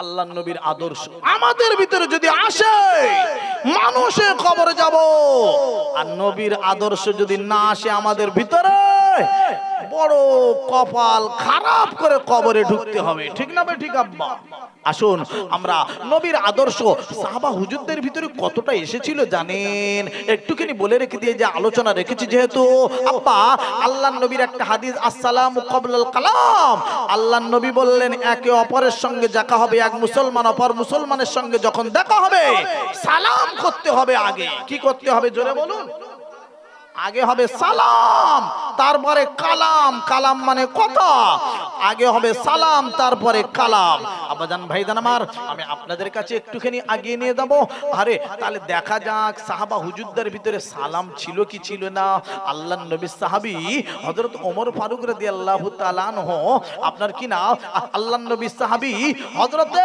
আল্লাহ নবীর আদর্শ আমাদের ভিতরে যদি আসে মানুষের খবরে যাব আর নবীর আদর্শ যদি না আসে আমাদের ভিতরে বড় কপাল খারাপ করে কবরে ঢুকতে হবে ঠিক না ভাই ঠিক আব্বা আসুন আমরা নবীর আদর্শ সাহাবা হুজুরদের ভিতরে কতটা এসেছিল জানেন একটুখানি বলে রেখে দিয়ে যে আলোচনা রেখেছি যেহেতু আব্বা আল্লাহ নবীর একটা হাদিস আসসালাম কবলাল কালাম আল্লাহ নবী বললেন একে অপরের সঙ্গে দেখা হবে এক মুসলমান অপর মুসলমানের সঙ্গে যখন দেখা হবে সালাম করতে হবে আগে কি করতে হবে জোরে বলুন আগে হবে সালাম তারপরে কালাম কালাম মানে কথা আগে হবে সালাম তারপরে কালাম আবাজান দান আমার আমি আপনাদের কাছে একটুখানি আগিয়ে নিয়ে যাব আরে তাহলে দেখা যাক সাহাবা হুজুরদের ভিতরে সালাম ছিল কি ছিল না আল্লাহ নবী সাহাবি হজরত ওমর ফারুক রাদি আল্লাহ তালান আপনার কি না আল্লাহ নবী সাহাবি হযরতে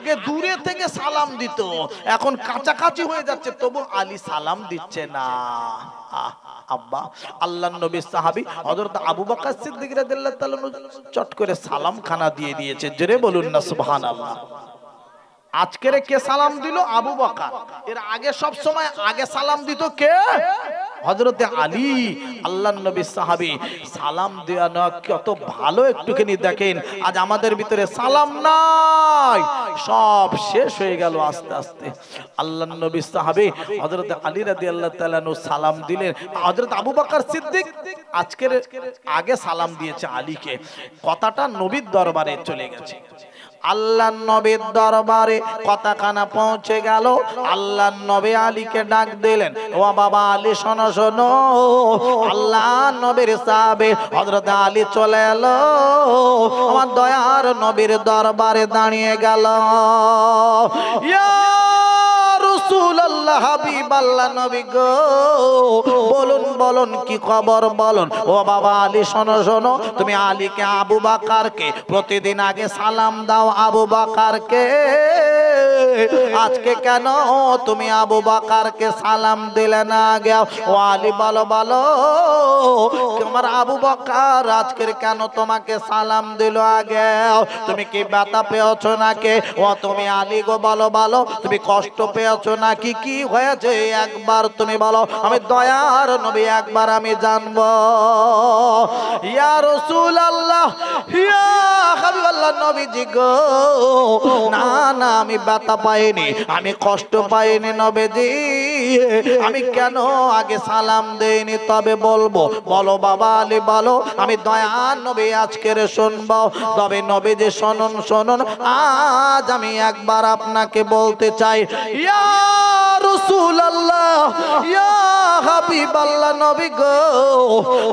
আগে দূরে থেকে সালাম দিত এখন কাছাকাছি হয়ে যাচ্ছে তবু আলী সালাম দিচ্ছে না আব্বা আল্লাহ নবী সাহাবি হযরত আবু বকর সিদ্দিক চট করে সালাম খানা দিয়ে দিয়েছে জেনে বলুন না আজকের কে সালাম দিল আবু বকর এর আগে সব সময় আগে সালাম দিত কে হজরতে আলী আল্লাহ নবী সাহাবি সালাম দেওয়া না কত ভালো একটুখানি দেখেন আজ আমাদের ভিতরে সালাম নাই সব শেষ হয়ে গেল আস্তে আস্তে আল্লাহ নবী সাহাবি হজরত আলী রাদি আল্লাহ তালানু সালাম দিলেন হজরত আবু বাকর সিদ্দিক আজকের আগে সালাম দিয়েছে আলীকে কথাটা নবীর দরবারে চলে গেছে আল্লাহ নবীর দরবারে কথাখানা পৌঁছে গেল আল্লাহ নবী আলীকে ডাক দিলেন ও বাবা আলী শোনো শোনো আল্লাহ নবীর সাবে হজরত আলী চলে এলো আমার দয়ার নবীর দরবারে দাঁড়িয়ে গেল ইয়া আল্লাহ হাবিব আল্লাহ নবী গো বলুন বলুন কি খবর বলুন ও বাবা আলী শোনো শোনো তুমি আলীকে আবু বাকারকে প্রতিদিন আগে সালাম দাও আবু বাকারকে আজকে কেন তুমি আবু বাকারকে সালাম দিলে না গেও ও আলী বলো বলো তোমার আবু বাকার আজকের কেন তোমাকে সালাম দিল আগে তুমি কি ব্যথা পেয়েছো নাকি ও তুমি আলী গো বলো বলো তুমি কষ্ট পেয়েছো নাকি কি হয়েছে একবার তুমি বলো আমি দয়ার নবী একবার আমি জানব ইয়া রসুল আল্লাহ আমি ব্যথা পাইনি আমি কষ্ট পাইনি নবীজি আমি কেন আগে সালাম দেইনি তবে বলবো বলো বাবা আলী বলো আমি দয়ার নবী আজকের শুনব তবে নবী যে শুনুন শুনুন আজ আমি একবার আপনাকে বলতে চাই ইয়া রসুল আল্লাহ নবী গো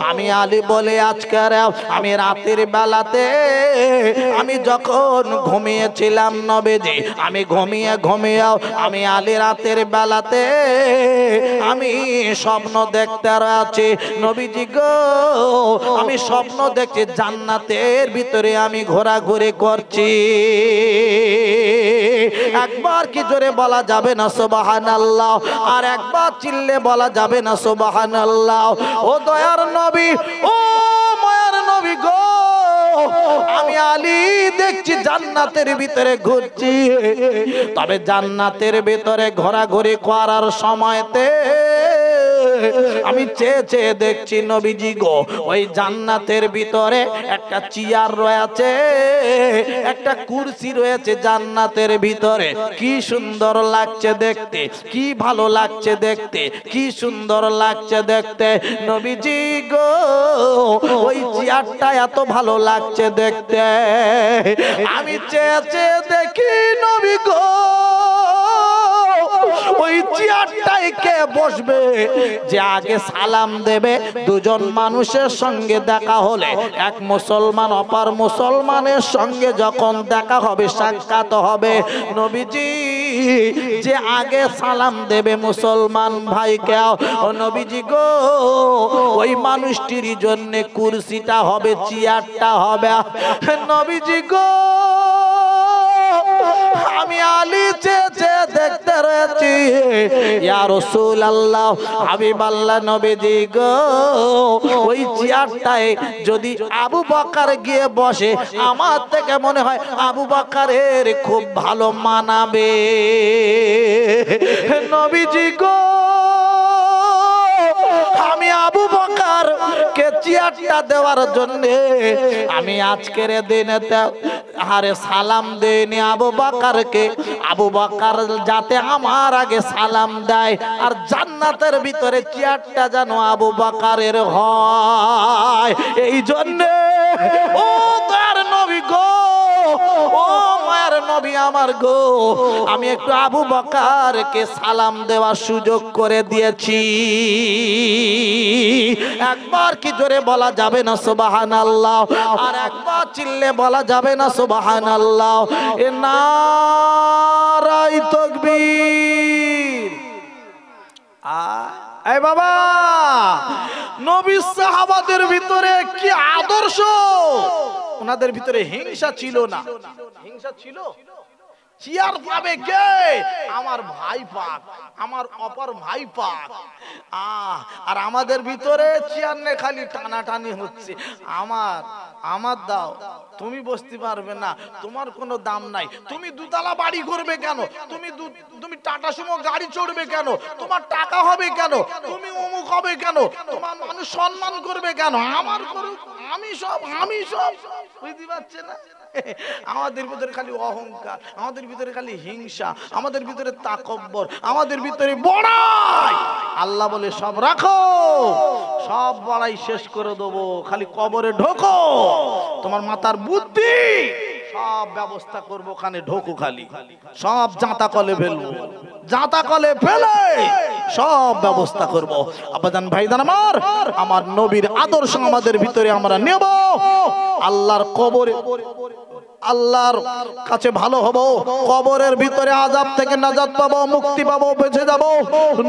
আমি আলী বলে আজকের আমি রাতের বেলাতে আমি যখন ঘুমিয়েছিলাম নবীজি আমি ঘুমিয়ে ঘুমিয়ে আমি আলী রাতের বেলাতে আমি স্বপ্ন দেখতে আছি নবীজি গো আমি স্বপ্ন দেখছি জান্নাতের ভিতরে আমি ঘোরাঘুরি করছি একবার কি জোরে বলা যাবে না সোবাহান আল্লাহ আর একবার চিল্লে বলা যাবে না সোবাহান আল্লাহ ও দয়ার নবী ও মায়ার নবী গো আমি আলী দেখছি জান্নাতের ভিতরে ঘুরছি তবে জান্নাতের ভিতরে ঘোরাঘুরি করার সময়তে আমি চেয়ে চেয়ে দেখছি নবীজি গো ওই জান্নাতের ভিতরে একটা চেয়ার রয়েছে একটা কুরসি রয়েছে জান্নাতের ভিতরে কি সুন্দর লাগছে দেখতে কি ভালো লাগছে দেখতে কি সুন্দর লাগছে দেখতে নবীজি গো ওই চেয়ারটা এত ভালো লাগছে দেখতে আমি চেয়ে চেয়ে দেখি নবী গো ওই কে বসবে যে আগে সালাম দেবে দুজন মানুষের সঙ্গে দেখা হলে এক মুসলমান অপার মুসলমানের সঙ্গে যখন দেখা হবে সাক্ষাৎ হবে নবীজি যে আগে সালাম দেবে মুসলমান কেউ ও নবীজি গো ওই মানুষটির জন্য কুরসিটা হবে চেয়ারটা হবে নবীজি গো আল্লাহ আমি ওই চেয়ারটায় যদি আবু বকার গিয়ে বসে আমার থেকে মনে হয় আবু বকারের খুব ভালো মানাবে নবীজি গো আমি আবু বাকার কে চেয়ারটা দেওয়ার জন্য আমি আজকের দিনে আরে সালাম দেয়নি আবু বাকারকে আবু বাকার যাতে আমার আগে সালাম দেয় আর জান্নাতের ভিতরে চেয়ারটা যেন আবু বাকারের হয় এই জন্যে ও আমার নবী আমার গো আমি একটু আবু কে সালাম দেওয়ার সুযোগ করে দিয়েছি একবার কি জোরে বলা যাবে না সোবাহান আল্লাহ আর একবার চিল্লে বলা যাবে না সোবাহান আল্লাহ এ নারাই তকবীর আয় বাবা নবী সাহাবাদের ভিতরে কি আদর্শ ওনাদের ভিতরে হিংসা ছিল না হিংসা ছিল কে আমার ভাই পাক আমার অপর ভাই পাক আর আমাদের ভিতরে চেয়ার নে খালি টানাটানি হচ্ছে আমার আমার দাও তুমি বসতে পারবে না তোমার কোনো দাম নাই তুমি দুতলা বাড়ি করবে কেন তুমি তুমি টাটা সুমো গাড়ি চড়বে কেন তোমার টাকা হবে কেন তুমি অমুক হবে কেন তোমার মানুষ সম্মান করবে কেন আমার আমি সব আমি সব বুঝতে পারছে না আমাদের ভিতরে খালি অহংকার আমাদের ভিতরে খালি হিংসা আমাদের ভিতরে তাকব্বর আমাদের ভিতরে বড়াই আল্লাহ বলে সব রাখো সব বড়াই শেষ করে দেবো খালি কবরে ঢোকো তোমার মাতার বুদ্ধি সব ব্যবস্থা করবো ওখানে ঢোকো খালি সব জাঁতা কলে ফেলবো জাঁতা কলে ফেলে সব ব্যবস্থা করব আবাদান ভাইদান আমার আমার নবীর আদর্শ আমাদের ভিতরে আমরা নেব আল্লাহর কবরে আল্লাহর কাছে ভালো হব কবরের ভিতরে আজাব থেকে নাজাদ পাবো মুক্তি পাবো বেঁচে যাব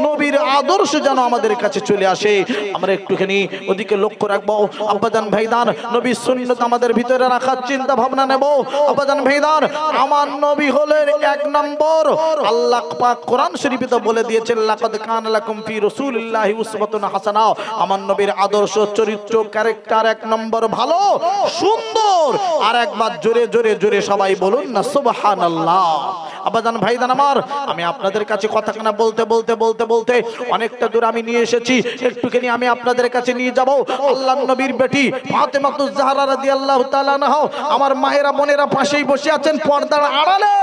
নবীর আদর্শ যেন আমাদের কাছে চলে আসে আমরা একটুখানি ওদিকে লক্ষ্য রাখবো আব্বাজান ভাইদান নবীর সুন্নত আমাদের ভিতরে রাখার চিন্তা ভাবনা নেব আব্বাজান ভাইদান আমার নবী হলেন এক নম্বর আল্লাহ পাক কোরআন শরীফে তো বলে দিয়েছেন লাকাদ কান লাকুম ফি রাসূলিল্লাহি উসওয়াতুন হাসানা আমার নবীর আদর্শ চরিত্র ক্যারেক্টার এক নম্বর ভালো সুন্দর আর একবার জোরে জোরে জোরে জোরে সবাই বলুন না সুবহান আল্লাহ আবাদান ভাইদান আমার আমি আপনাদের কাছে কথা কেনা বলতে বলতে বলতে বলতে অনেকটা দূর আমি নিয়ে এসেছি একটুখানি আমি আপনাদের কাছে নিয়ে যাব আল্লাহ নবীর বেটি ফাতেমাতু জাহরা রাদিয়াল্লাহু তাআলা না আমার মায়েরা বোনেরা পাশেই বসে আছেন পর্দার আড়ালে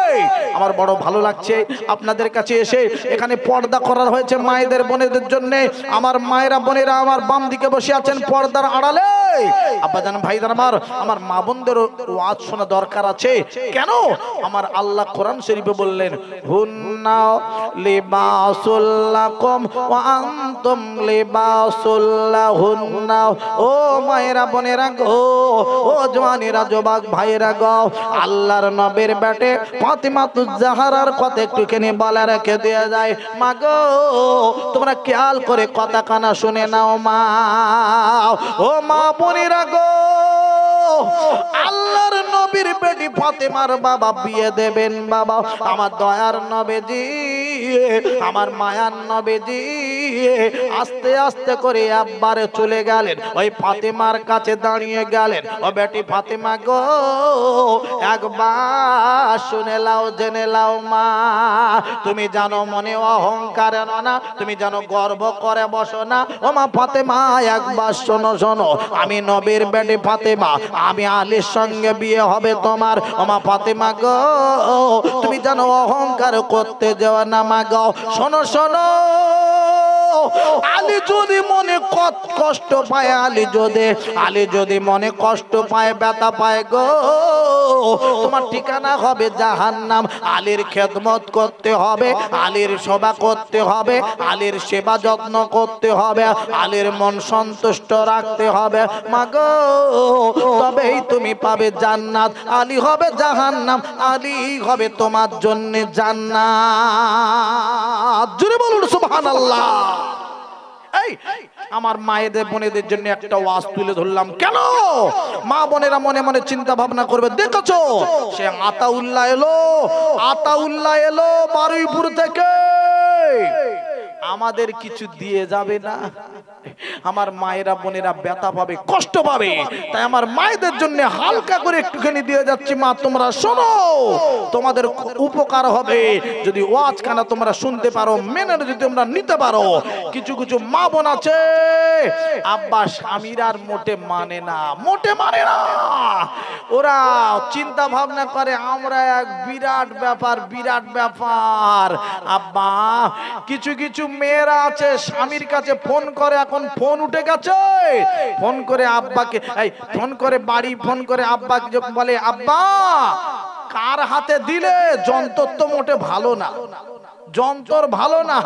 আমার বড় ভালো লাগছে আপনাদের কাছে এসে এখানে পর্দা করা হয়েছে মায়েদের বোনেদের জন্য আমার মায়েরা বোনেরা আমার বাম দিকে বসে আছেন পর্দার আড়ালে আব্বাজান ভাইদের আমার আমার মা বোনদের ওয়াজ শোনা দরকার আছে কেন আমার আল্লাহ কোরআন শরীফে বললেন হুন্না লিবাসুল্লাকুম ওয়া আনতুম লিবাসুল্লাহুন্না ও মায়েরা বোনেরা গো ও জওয়ানেরা জবাক ভাইরা গো আল্লাহর নবীর বেটে ফাতিমাতু জাহারার কথা একটুখানি বলে রেখে দেয়া যায় মা গো তোমরা খেয়াল করে কথা কানা শুনে নাও মা ও মা মনে আল্লাহর নবীর বেটি ফাতেমার বাবা বিয়ে দেবেন বাবা আমার দয়ার নবেজি আমার মায়ার নবেজি দিয়ে আস্তে আস্তে করে আব্বারে চলে গেলেন ওই ফাতেমার কাছে দাঁড়িয়ে গেলেন ও বেটি ফাতেমা গো একবার শুনে লাও জেনে লাও মা তুমি জানো মনে অহংকার না তুমি জানো গর্ব করে বসো না ও মা ফাতেমা একবার শোনো শোনো আমি নবীর বেটি ফাতেমা আমি আলীর সঙ্গে বিয়ে হবে তোমার ও মা ফাতেমা গো তুমি জানো অহংকার করতে যাওয়া না মা গো শোনো শোনো আলী যদি মনে কত কষ্ট পায় আলী যদি আলী যদি মনে কষ্ট পায় ব্যথা পায় গো তোমার ঠিকানা হবে জাহান নাম আলীর খেদমত করতে হবে আলীর সেবা করতে হবে আলীর সেবা যত্ন করতে হবে আলীর মন সন্তুষ্ট রাখতে হবে মা গো তবেই তুমি পাবে জান্নাত আলী হবে জাহান নাম আলী হবে তোমার জন্য জান্নাত জুড়ে বলুন সুবহানাল্লাহ আমার মায়েদের বোনেদের জন্য একটা ওয়াজ তুলে ধরলাম কেন মা বোনেরা মনে মনে চিন্তা ভাবনা করবে দেখেছো সে আতাউল্লাহ এলো আতাউল্লাহ এলো বারুইপুর থেকে আমাদের কিছু দিয়ে যাবে না আমার মায়েরা বোনেরা ব্যথা পাবে কষ্ট পাবে তাই আমার মায়েদের জন্য হালকা করে একটুখানি দিয়ে যাচ্ছি মা তোমরা শোনো তোমাদের উপকার হবে যদি ওয়াজ কানা তোমরা শুনতে পারো মেনে যদি তোমরা নিতে পারো কিছু কিছু মা বোন আছে আব্বা স্বামীর আর মোটে মানে না মোটে মানে না ওরা চিন্তা ভাবনা করে আমরা এক বিরাট ব্যাপার বিরাট ব্যাপার আব্বা কিছু কিছু মেয়েরা আছে স্বামীর কাছে ফোন করে এখন ফোন উঠে গেছে ফোন করে আব্বাকে এই ফোন করে বাড়ি ফোন করে আব্বাকে বলে আব্বা কার হাতে দিলে যন্ত্র তো মোটে ভালো না যন্তর ভালো না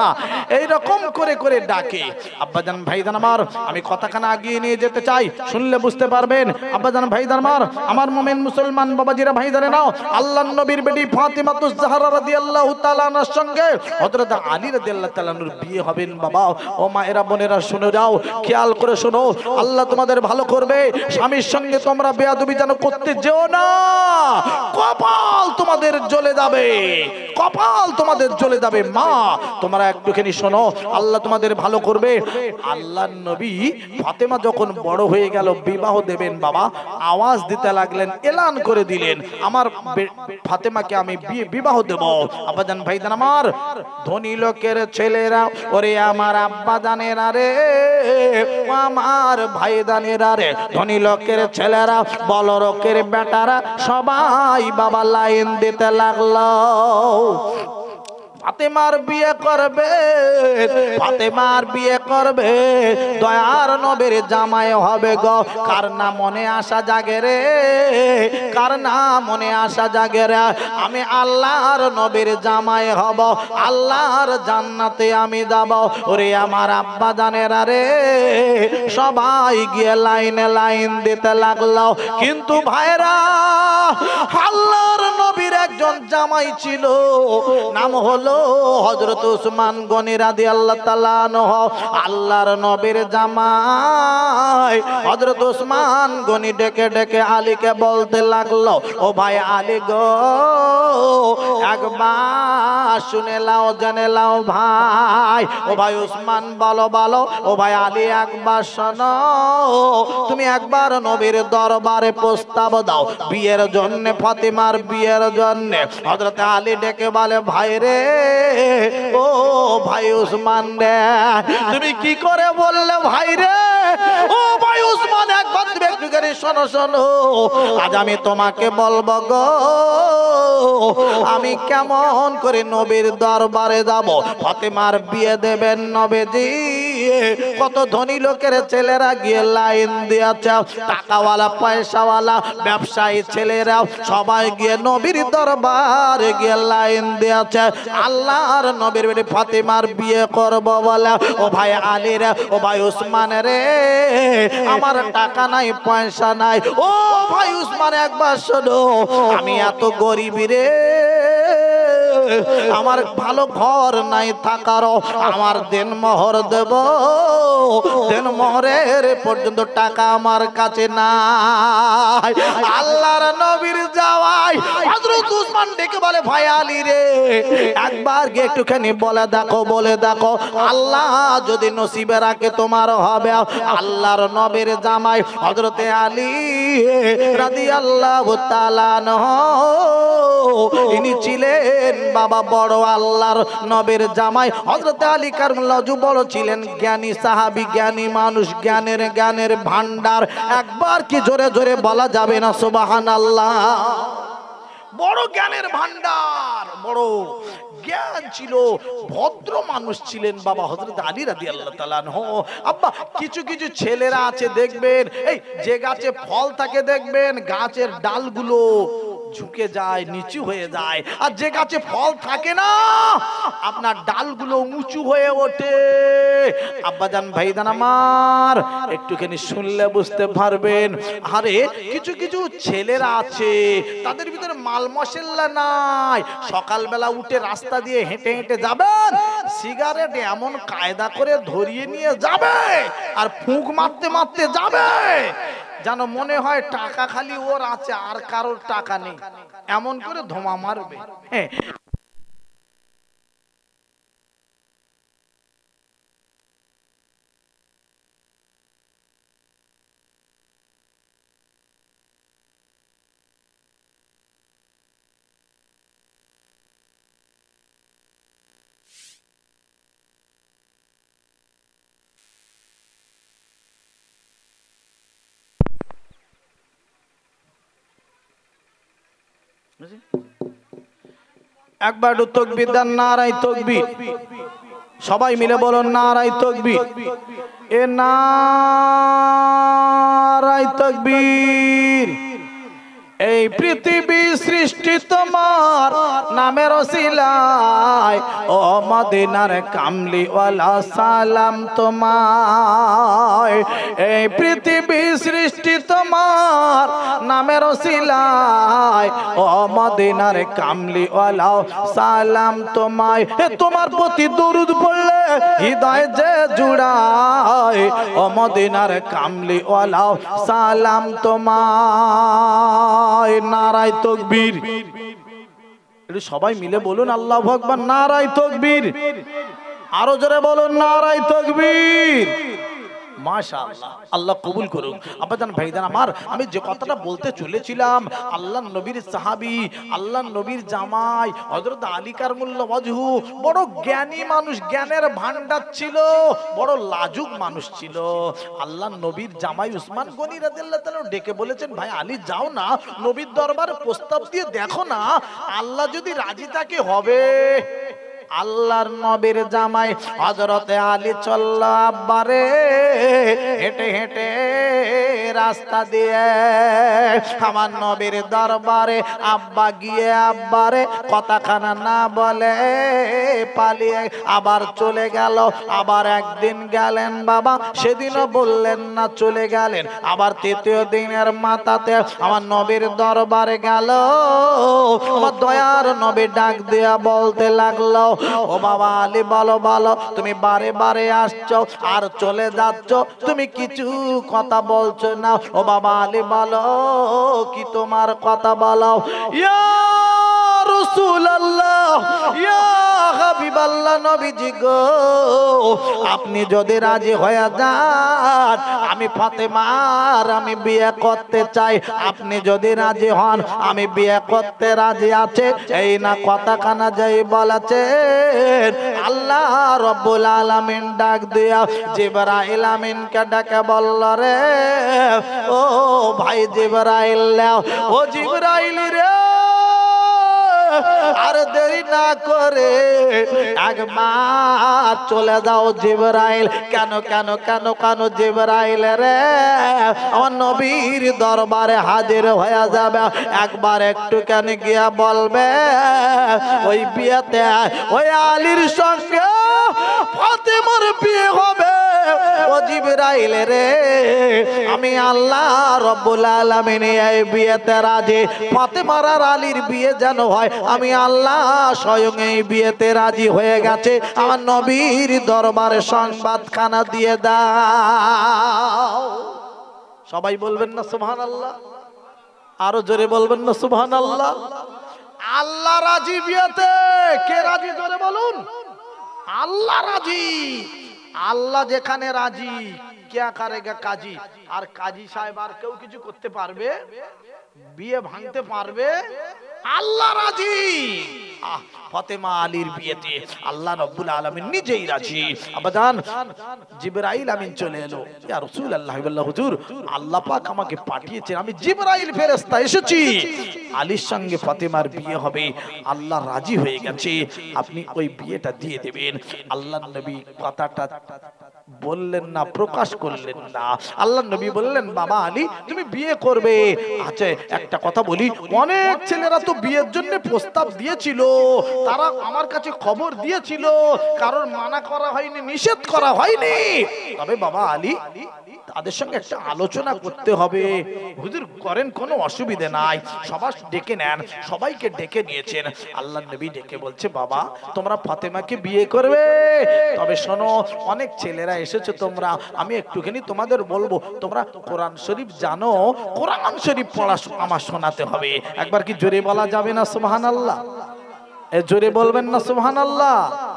এই রকম করে করে ডাকে আব্বাজান ভাইদান আমার আমি কথাখানা আগিয়ে নিয়ে যেতে চাই শুনলে বুঝতে পারবেন আব্বাজান ভাইদান আমার আমার মোমেন মুসলমান বাবাজিরা ভাইজানে নাও আল্লাহ নবীর বেটি ফাতিমাতুস জাহরা রাদিয়াল্লাহু তাআলার সঙ্গে হযরত আলী রাদিয়াল্লাহু তাআলার বিয়ে হবেন বাবা ও মায়েরা বোনেরা শুনে যাও খেয়াল করে শুনো আল্লাহ তোমাদের ভালো করবে স্বামীর সঙ্গে তোমরা বেয়াদবি যেন করতে যেও না কপাল তোমাদের জ্বলে যাবে কপাল তোমাদের জ্বলে যাবে যাবে মা তোমরা একটুখানি শোনো আল্লাহ তোমাদের ভালো করবে আল্লাহ নবী ফাতেমা যখন বড় হয়ে গেল বিবাহ দেবেন বাবা আওয়াজ দিতে লাগলেন এলান করে দিলেন আমার ফাতেমাকে আমি বিবাহ দেব আব্বাজান ভাইদান আমার ধনী লোকের ছেলেরা ওরে আমার আব্বাজানেরা আরে আমার দানের আরে ধনী লোকের ছেলেরা বলরকের বেটারা সবাই বাবা লাইন দিতে লাগলো ফাতেমার বিয়ে করবে ফাতেমার বিয়ে করবে দয়ার নবের জামায় হবে গ কার না মনে আসা জাগে রে কার না মনে আসা জাগে রে আমি আল্লাহর নবীর জামায় হব আল্লাহর জান্নাতে আমি যাব ওরে আমার আব্বা জানের রে সবাই গিয়ে লাইনে লাইন দিতে লাগলো কিন্তু ভাইরা আল্লাহর একজন জামাই ছিল নাম হলো হজরত উসমান গনি রাদি আল্লাহ তালানহ আল্লাহর নবীর জামাই হজরত উসমান গনি ডেকে ডেকে আলীকে বলতে লাগলো ও ভাই আলী গো একবার শুনে লাও জানে লাও ভাই ও ভাই উসমান বলো বলো ও ভাই আলী একবার শোনো তুমি একবার নবীর দরবারে প্রস্তাব দাও বিয়ের জন্য ফতিমার বিয়ের জন্য হজরত আলী ডেকে বলে ভাই রে ও ভাই উসমান রে তুমি কি করে বললে ভাই রে ও ভাই উসমান একবার শোনো শোনো আজ আমি তোমাকে বলবো গো আমি কেমন করে নবীর দরবারে যাব ফতেমার বিয়ে দেবেন নবীজি কত ধনী লোকের ছেলেরা গিয়ে লাইন দিয়েছে টাকাওয়ালা পয়সাওয়ালা ব্যবসায়ী ছেলেরা সবাই গিয়ে নবীর দরবারে গিয়ে লাইন দিয়েছে আল্লাহর নবীর বেটি ফাতেমার বিয়ে করব বলে ও ভাই আলী রে ও ভাই উসমান রে আমার টাকা নাই পয়সা নাই ও ভাই উসমান একবার শোনো আমি এত গরিব রে আমার ভালো ঘর নাই থাকার আমার দেন মহর দেব দেন মহরের পর্যন্ত টাকা আমার কাছে নাই আল্লাহর নবীর যাওয়াই হযরত উসমান ডেকে বলে ভাই আলী রে একবার গিয়ে একটুখানি বলে দেখো বলে দেখো আল্লাহ যদি নসিবে রাখে তোমার হবে আল্লাহর নবীর জামাই হযরতে আলী রাদিয়াল্লাহু তাআলা তিনি ছিলেন বাবা বড় আল্লাহর নবের জামাই হজরত আলী কারমুল্লাহ বড় ছিলেন জ্ঞানী সাহাবি জ্ঞানী মানুষ জ্ঞানের জ্ঞানের ভান্ডার একবার কি জোরে জোরে বলা যাবে না সুবাহান আল্লাহ বড় জ্ঞানের ভান্ডার বড় জ্ঞান ছিল ভদ্র মানুষ ছিলেন বাবা হজরত আলী রাদি আল্লাহ হো আব্বা কিছু কিছু ছেলেরা আছে দেখবেন এই যে গাছে ফল থাকে দেখবেন গাছের ডালগুলো ঝুঁকে যায় নিচু হয়ে যায় আর যে গাছে ফল থাকে না আপনার ডালগুলো উঁচু হয়ে ওঠে আব্বাজান ভাই দান আমার একটুখানি শুনলে বুঝতে পারবেন আরে কিছু কিছু ছেলেরা আছে তাদের ভিতরে মাল মশলা নাই সকালবেলা উঠে রাস্তা দিয়ে হেঁটে হেঁটে যাবেন সিগারেট এমন কায়দা করে ধরিয়ে নিয়ে যাবে আর ফুঁক মারতে মারতে যাবে যেন মনে হয় টাকা খালি ওর আছে আর কারোর টাকা নেই এমন করে ধোমা মারবে একবার তকবির দেন নারাই তকবি সবাই মিলে বলুন নারাই তকবি এ নারাই তকবীর এই পৃথিবী সৃষ্টি তোমার নামের শিলায় ও মদিনার কামলিওয়ালা সালাম তোমায় এই পৃথিবী সৃষ্টি তোমার নামের শিলায় ও মদিনার কামলিওয়ালা সালাম তোমায় এ তোমার প্রতি দরুদ পড়লে হৃদয় যে জুড়ায় ও মদিনার কামলিওয়ালা সালাম তোমায় নারায় তকবীর একটু সবাই মিলে বলুন আল্লাহ ভগবান নারায় তকবীর আরো জোরে বলুন নারায় তকবীর মাশাআল্লাহ আল্লাহ কবুল করুন আবাদান ভাইদান আমার আমি যে কথাটা বলতে চলেছিলাম আল্লাহ নবীর সাহাবি আল্লাহ নবীর জামাই হযরত আলী কারমুল্লা ওয়াজহু বড় জ্ঞানী মানুষ জ্ঞানের ভান্ডার ছিল বড় লাজুক মানুষ ছিল আল্লাহ নবীর জামাই উসমান গনি রাদিয়াল্লাহু তাআলা ডেকে বলেছেন ভাই আলী যাও না নবীর দরবার প্রস্তাব দিয়ে দেখো না আল্লাহ যদি রাজি থাকে হবে আল্লাহর নবীর জামাই হজরতে আলী চলল আব্বারে হেঁটে হেঁটে রাস্তা দিয়ে আমার নবীর দরবারে আব্বা গিয়ে আব্বারে কথাখানা না বলে পালিয়ে আবার চলে গেল আবার একদিন গেলেন বাবা সেদিনও বললেন না চলে গেলেন আবার তৃতীয় দিনের মাথাতে আমার নবীর দরবারে গেল আমার দয়ার নবী ডাক দিয়া বলতে লাগলো ও বাবা আলী বলো বলো তুমি বারে বারে আসছো আর চলে যাচ্ছ তুমি কিছু কথা বলছো না ও বাবা আলী বলো কি তোমার কথা বলো ইয়া রসুল আল্লাহ আপনি যদি রাজি হয়ে যান আমি ফাতেমার আমি বিয়ে করতে চাই আপনি যদি রাজি হন আমি বিয়ে করতে রাজি আছে এই না কথা কানা যাই বলাছে আল্লাহ রব্বুল আলামিন ডাক দিয়া জিবরাইল আমিনকে ডাকে বলল রে ও ভাই জিবরাইল ও জিবরাইল রে আর দেরি না করে একবার চলে যাও জিবরাইল কেন কেন কেন কেন জিবরাইল রে আমার নবীর দরবারে হাজির হয়ে যাবে একবার একটু কেন গিয়া বলবে ওই বিয়েতে ওই আলীর সঙ্গে ফাতেমার বিয়ে হবে ও জিবরাইল রে আমি আল্লাহ রব্বুল আলামিন এই বিয়েতে রাজি ফাতেমার আর আলীর বিয়ে যেন হয় আমি আল্লাহ স্বয়ং এই বিয়েতে রাজি হয়ে গেছে আমার নবীর দরবারে সংবাদখানা দিয়ে দাও সবাই বলবেন না সুবহান আল্লাহ আরো জোরে বলবেন না সুবহান আল্লাহ আল্লাহ রাজি বিয়েতে কে রাজি জোরে বলুন আল্লাহ রাজি আল্লাহ যেখানে রাজি কে কারেগা কাজী আর কাজী সাহেব আর কেউ কিছু করতে পারবে বিয়ে ভাঙতে পারবে আল্লাহ রাজি ফতেমা আলীর বিয়েতে আল্লাহ রব্বুল আলমিন নিজেই রাজি আবাদান জিবরাইল আমিন চলে এলো ইয়া রসুল আল্লাহ হুজুর আল্লাহ পাক আমাকে পাঠিয়েছেন আমি জিবরাইল ফেরেস্তা এসেছি আলীর সঙ্গে ফতেমার বিয়ে হবে আল্লাহ রাজি হয়ে গেছে আপনি ওই বিয়েটা দিয়ে দেবেন আল্লাহ নবী কথাটা বললেন না প্রকাশ করলেন না আল্লাহ নবী বললেন বাবা আলী তুমি বিয়ে করবে আচ্ছা একটা কথা বলি অনেক ছেলেরা তো বিয়ের জন্য প্রস্তাব দিয়েছিল তারা আমার কাছে খবর দিয়েছিল কারণ মানা করা হয়নি নিষেধ করা হয়নি তবে বাবা আলী তাদের সঙ্গে একটা আলোচনা করতে হবে হুজুর করেন কোনো অসুবিধে নাই সবার ডেকে নেন সবাইকে ডেকে নিয়েছেন আল্লাহ নবী ডেকে বলছে বাবা তোমরা ফাতেমাকে বিয়ে করবে তবে শোনো অনেক ছেলেরা এসেছে তোমরা আমি একটুখানি তোমাদের বলবো তোমরা কোরআন শরীফ জানো কোরআন শরীফ পড়া আমার শোনাতে হবে একবার কি জোরে বলা যাবে না সুবহানাল্লাহ আল্লাহ জোরে বলবেন না সুবহানাল্লাহ আল্লাহ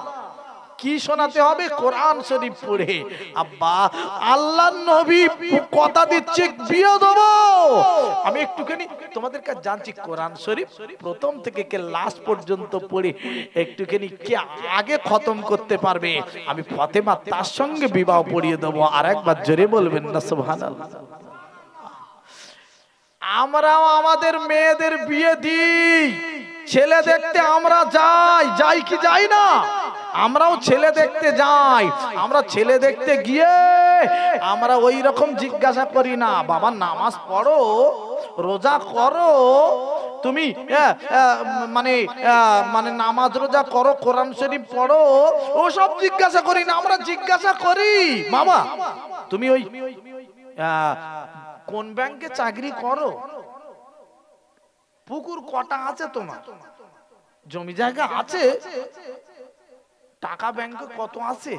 কি শোনাতে হবে কোরআন শরীফ পড়ে আব্বা আল্লাহ নবী কথা দিচ্ছে বিয়ে দেবো আমি একটুখানি তোমাদের কাছে জানছি কোরআন শরীফ প্রথম থেকে কে লাস্ট পর্যন্ত পড়ে একটুখানি কে আগে খতম করতে পারবে আমি ফতেমা তার সঙ্গে বিবাহ পড়িয়ে দেবো আর একবার জোরে বলবেন না সুবহানাল্লাহ আমরাও আমাদের মেয়েদের বিয়ে দিই ছেলে দেখতে আমরা যাই যাই কি যাই না আমরাও ছেলে দেখতে যাই আমরা ছেলে দেখতে গিয়ে আমরা ওই রকম জিজ্ঞাসা করি না বাবা নামাজ পড়ো রোজা করো তুমি মানে মানে নামাজ রোজা করো কোরআন শরীফ পড়ো ওসব জিজ্ঞাসা করি না আমরা জিজ্ঞাসা করি মামা তুমি ওই কোন ব্যাংকে চাকরি করো পুকুর কটা আছে তোমার জমি জায়গা আছে টাকা ব্যাংকে কত আছে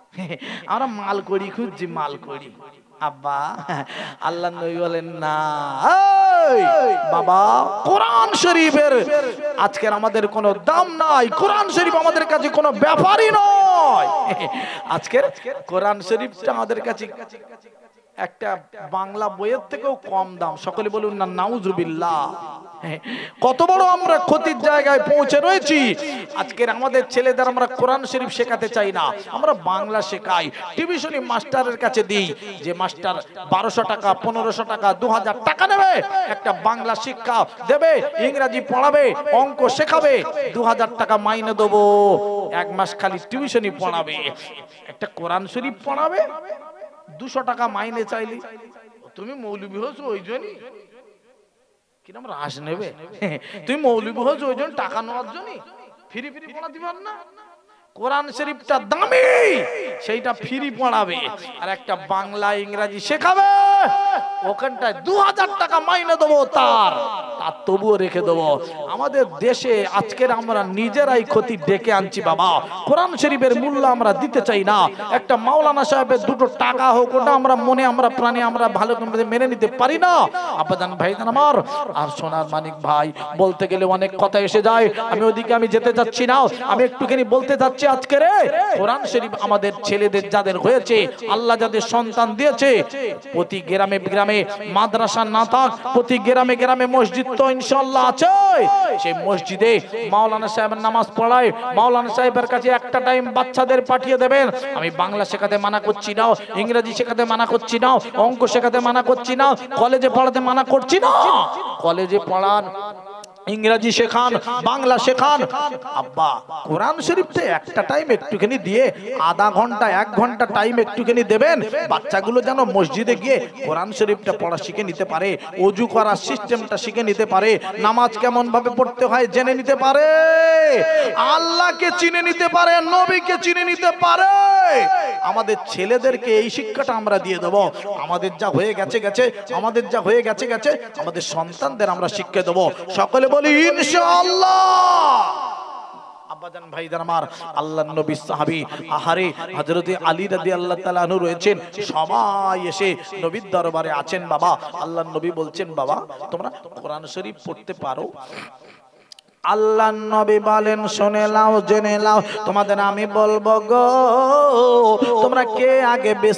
আমরা মাল করি খুঁজছি মাল করি আব্বা আল্লাহ নবী বলেন না বাবা কোরআন শরীফের আজকের আমাদের কোনো দাম নাই কোরআন শরীফ আমাদের কাছে কোনো ব্যাপারই নয় আজকের কোরআন শরীফটা আমাদের কাছে একটা বাংলা বইয়ের থেকেও কম দাম সকলে বলুন না নাউজুবিল্লা কত বড় আমরা ক্ষতির জায়গায় পৌঁছে রয়েছি আজকের আমাদের ছেলেদের আমরা কোরআন শরীফ শেখাতে চাই না আমরা বাংলা শেখাই টিউশনি মাস্টারের কাছে দিই যে মাস্টার বারোশো টাকা পনেরোশো টাকা দু টাকা নেবে একটা বাংলা শিক্ষা দেবে ইংরাজি পড়াবে অঙ্ক শেখাবে দু টাকা মাইনে দেবো এক মাস খালি টিউশনি পড়াবে একটা কোরআন শরীফ পড়াবে দুশো টাকা মাইনে চাইলি তুমি মৌলবি হচ্ছ ওই জন্যই কিরম রাস নেবে তুমি মৌলবি হচ্ছ ওই জন্য টাকা নেওয়ার জন্য ফিরি ফিরি পড়া দিবার না কোরআন শরীফটা দামি সেইটা ফ্রি পড়াবে আর একটা বাংলা ইংরাজি শেখাবে ওখানটায় দু হাজার টাকা মাইনে দেবো তার তার তবুও রেখে দেবো আমাদের দেশে আজকের আমরা নিজেরাই ক্ষতি ডেকে আনছি বাবা কোরআন শরীফের মূল্য আমরা দিতে চাই না একটা মাওলানা সাহেবের দুটো টাকা হোক ওটা আমরা মনে আমরা প্রাণে আমরা ভালো মেনে নিতে পারি না আব্বাজান ভাই আমার আর সোনার মানিক ভাই বলতে গেলে অনেক কথা এসে যায় আমি ওদিকে আমি যেতে চাচ্ছি না আমি একটুখানি বলতে চাচ্ছি আজকে করে কোরআন শরীফ আমাদের ছেলেদের যাদের হয়েছে আল্লাহ যাদের সন্তান দিয়েছে প্রতি গ্রামে গ্রামে মাদ্রাসা না থাক প্রতি গ্রামে গ্রামে মসজিদ তো ইনশাল্লাহ আছে সেই মসজিদে মাওলানা সাহেবের নামাজ পড়ায় মাওলানা সাহেবের কাছে একটা টাইম বাচ্চাদের পাঠিয়ে দেবেন আমি বাংলা শেখাতে মানা করছি না ইংরেজি শেখাতে মানা করছি না অঙ্ক শেখাতে মানা করছি না কলেজে পড়াতে মানা করছি না কলেজে পড়ান ইংরাজি শেখান বাংলা শেখান আব্বা কোরআন শরীফটা একটা টাইম একটুখানি দিয়ে আধা ঘন্টা এক ঘন্টা টাইম একটুখানি দেবেন বাচ্চাগুলো যেন মসজিদে গিয়ে কোরআন শরীফটা পড়া শিখে নিতে পারে অজু করার সিস্টেমটা শিখে নিতে পারে নামাজ কেমনভাবে পড়তে হয় জেনে নিতে পারে আল্লাহকে চিনে নিতে পারে নবীকে চিনে নিতে পারে আমাদের ছেলেদেরকে এই শিক্ষাটা আমরা দিয়ে দেব আমাদের যা হয়ে গেছে গেছে আমাদের যা হয়ে গেছে গেছে আমাদের সন্তানদের আমরা শিক্ষা দেবো সকলে বলি ইনশাআল্লাহ নবীর দরবারে আছেন বাবা বলছেন বাবা তোমরা কোরআন শরীফ পারো আল্লাহ নবী বলেন শুনে লাও জেনে লাও তোমাদের আমি বলবো গো তোমরা কে আগে